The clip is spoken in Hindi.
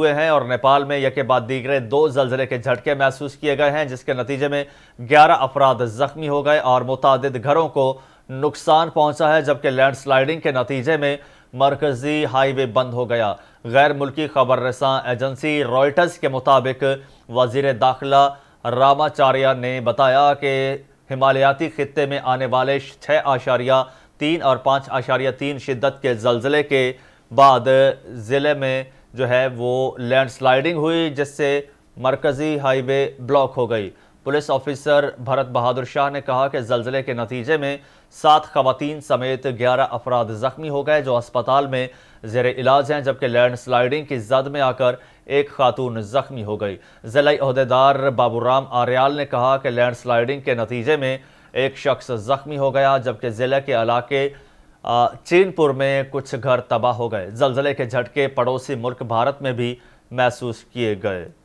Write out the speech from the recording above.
हुए हैं और नेपाल में यके बाद दीगरे दो जलजले के झटके महसूस किए गए हैं जिसके नतीजे में 11 अफराद जख्मी हो गए और मुतद घरों को नुकसान पहुंचा है जबकि लैंडस्लाइडिंग के नतीजे में मरकजी हाईवे बंद हो गया गैर मुल्की खबर रसां एजेंसी रॉयटर्स के मुताबिक वजीर दाखिला रामाचार्य ने बताया कि हिमालयाती खत्े में आने वाले छः आशारिया तीन और पाँच आशारिया तीन शिद्दत के जलजले के बाद ज़िले में जो है वो लैंडस्लाइडिंग हुई जिससे मरकज़ी हाईवे ब्लॉक हो गई पुलिस ऑफिसर भरत बहादुर शाह ने कहा कि जलजिले के नतीजे में सात खवतन समेत ग्यारह अफराद ज़ख्मी हो गए जो अस्पताल में जेर इलाज हैं जबकि लैंड स्लाइडिंग की जद में आकर एक खातून ज़ख्मी हो गई ज़िले अहदेदार बाबूराम आर्याल ने कहा कि लैंड स्लाइडिंग के नतीजे में एक शख्स ज़ख्मी हो गया जबकि ज़िले के इलाके चीनपुर में कुछ घर तबाह हो गए जलजले के झटके पड़ोसी मुल्क भारत में भी महसूस किए गए